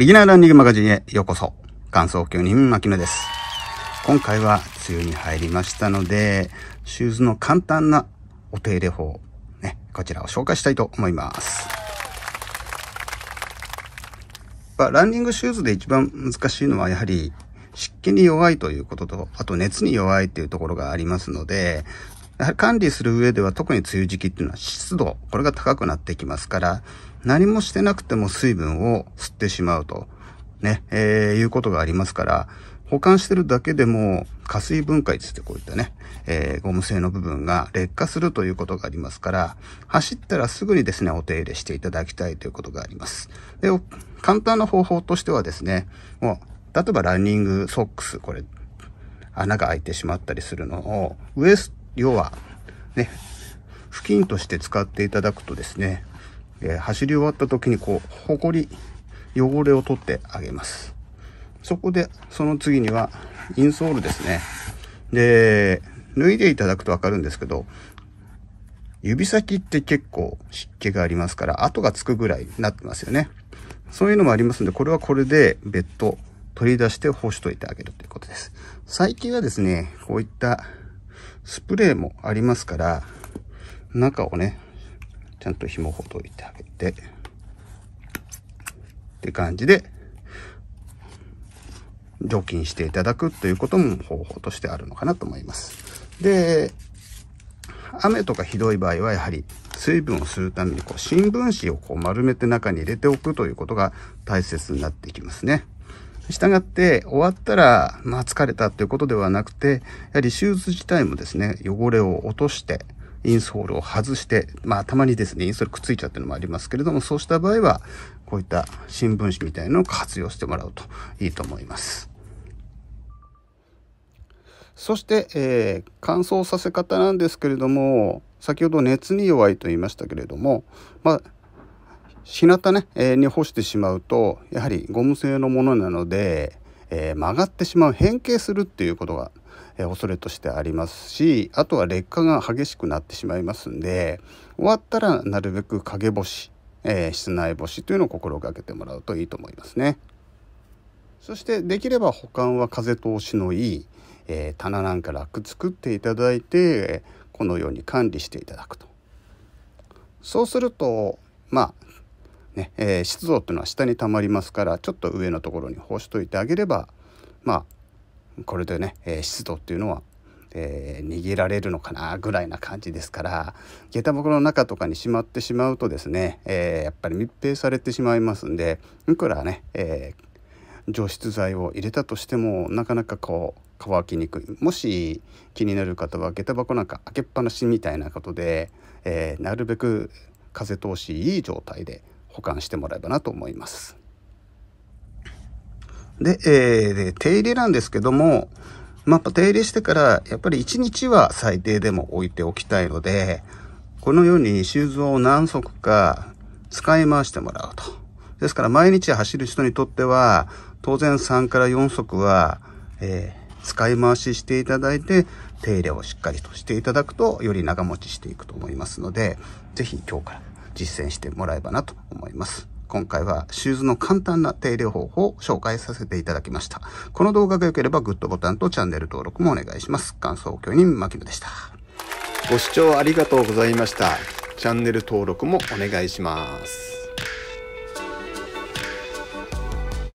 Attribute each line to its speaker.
Speaker 1: ビギナーランニングマガジンへようこそ。乾燥教人牧野です。今回は梅雨に入りましたので、シューズの簡単なお手入れ法、ね、こちらを紹介したいと思います。まランニングシューズで一番難しいのはやはり湿気に弱いということと、あと熱に弱いっていうところがありますので、やはり管理する上では特に梅雨時期っていうのは湿度、これが高くなってきますから、何もしてなくても水分を吸ってしまうと、ね、えー、いうことがありますから、保管してるだけでも、加水分解つってこういったね、えー、ゴム製の部分が劣化するということがありますから、走ったらすぐにですね、お手入れしていただきたいということがあります。で、簡単な方法としてはですね、もう、例えばランニングソックス、これ、穴が開いてしまったりするのを、ウエス、要は、ね、布巾として使っていただくとですね、えー、走り終わった時にこう、ほこり、汚れを取ってあげます。そこで、その次には、インソールですね。で、脱いでいただくとわかるんですけど、指先って結構湿気がありますから、跡がつくぐらいになってますよね。そういうのもありますんで、これはこれで別途取り出して干しといてあげるということです。最近はですね、こういったスプレーもありますから、中をね、ちゃんと紐ほどいてあげて、って感じで、除菌していただくということも方法としてあるのかなと思います。で、雨とかひどい場合はやはり水分を吸うためにこう新聞紙をこう丸めて中に入れておくということが大切になってきますね。したがって終わったら、まあ疲れたということではなくて、やはりシューズ自体もですね、汚れを落として、インソールを外して、まあたまにですね、インソールくっついちゃってるのもありますけれども、そうした場合は、こういった新聞紙みたいなのを活用してもらうといいと思います。そして、えー、乾燥させ方なんですけれども先ほど熱に弱いと言いましたけれども、まあ、日向ね、えー、に干してしまうとやはりゴム製のものなので、えー、曲がってしまう変形するっていうことが、え恐れとしてありますしあとは劣化が激しくなってしまいますんで終わったらなるべく陰干し、え室内干しというのを心がけてもらうといいと思いますね。そしてできれば保管は風通しのいい、え棚なんか楽作っていただいてこのように管理していただくと。そうするとまあねえー、湿度っていうのは下に溜まりますからちょっと上のところに干しといてあげればまあこれでね、え湿度っていうのは、えー、逃られるのかなぐらいな感じですから下駄箱の中とかにしまってしまうとですね、えー、やっぱり密閉されてしまいますんでいくらね、えー、除湿剤を入れたとしてもなかなかこう乾きにくいもし気になる方は下駄箱なんか開けっぱなしみたいなことで、えー、なるべく風通しいい状態で保管してもらえばなと思います。で、えー、で、手入れなんですけども、まあ、手入れしてから、やっぱり1日は最低でも置いておきたいので、このようにシューズを何足か使い回してもらうと。ですから、毎日走る人にとっては、当然3から4足は、えー、使い回ししていただいて、手入れをしっかりとしていただくと、より長持ちしていくと思いますので、ぜひ今日から実践してもらえばなと思います。今回はシューズの簡単な手入れ方法を紹介させていただきました。この動画が良ければグッドボタンとチャンネル登録もお願いします。感想教員牧野でした。ご視聴ありがとうございました。チャンネル登録もお願いします。